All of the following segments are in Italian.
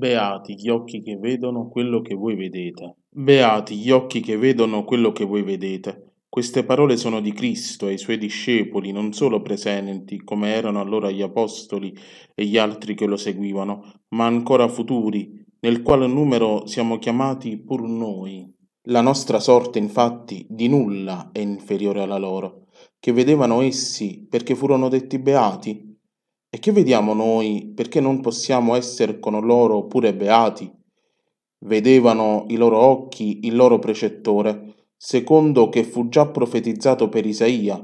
Beati gli occhi che vedono quello che voi vedete. Beati gli occhi che vedono quello che voi vedete. Queste parole sono di Cristo e i suoi discepoli, non solo presenti, come erano allora gli apostoli e gli altri che lo seguivano, ma ancora futuri, nel quale numero siamo chiamati pur noi. La nostra sorte, infatti, di nulla è inferiore alla loro, che vedevano essi perché furono detti beati, e che vediamo noi perché non possiamo essere con loro pure beati? Vedevano i loro occhi il loro precettore, secondo che fu già profetizzato per Isaia,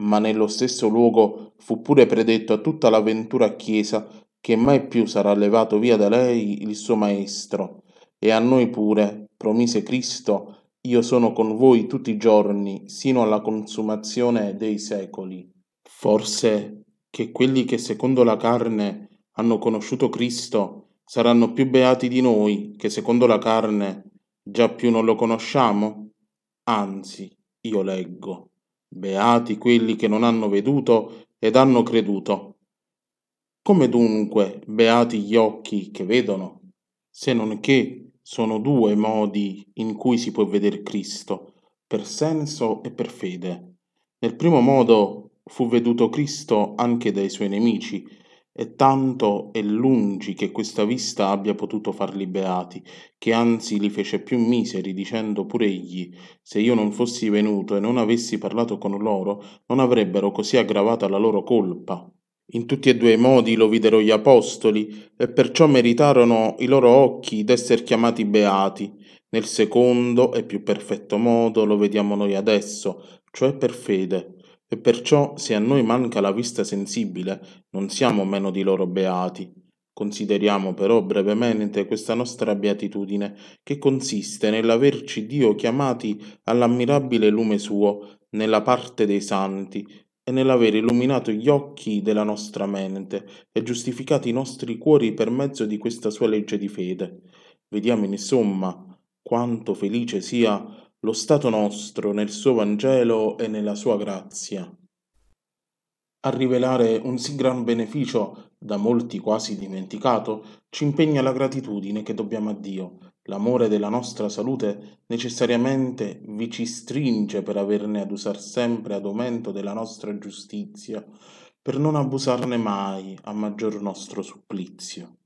ma nello stesso luogo fu pure predetto a tutta la ventura chiesa che mai più sarà levato via da lei il suo maestro. E a noi pure promise Cristo, io sono con voi tutti i giorni, sino alla consumazione dei secoli. Forse che quelli che secondo la carne hanno conosciuto Cristo saranno più beati di noi che secondo la carne già più non lo conosciamo? Anzi, io leggo, beati quelli che non hanno veduto ed hanno creduto. Come dunque beati gli occhi che vedono, se non che sono due modi in cui si può vedere Cristo, per senso e per fede. Nel primo modo fu veduto Cristo anche dai suoi nemici, e tanto è lungi che questa vista abbia potuto farli beati, che anzi li fece più miseri, dicendo pur egli, se io non fossi venuto e non avessi parlato con loro, non avrebbero così aggravata la loro colpa. In tutti e due i modi lo videro gli apostoli, e perciò meritarono i loro occhi d'esser chiamati beati. Nel secondo e più perfetto modo lo vediamo noi adesso, cioè per fede e perciò se a noi manca la vista sensibile, non siamo meno di loro beati. Consideriamo però brevemente questa nostra beatitudine, che consiste nell'averci Dio chiamati all'ammirabile lume suo, nella parte dei santi, e nell'aver illuminato gli occhi della nostra mente e giustificato i nostri cuori per mezzo di questa sua legge di fede. Vediamo insomma quanto felice sia lo Stato nostro nel suo Vangelo e nella sua grazia. A rivelare un sì gran beneficio, da molti quasi dimenticato, ci impegna la gratitudine che dobbiamo a Dio. L'amore della nostra salute necessariamente vi ci stringe per averne ad usar sempre ad aumento della nostra giustizia, per non abusarne mai a maggior nostro supplizio.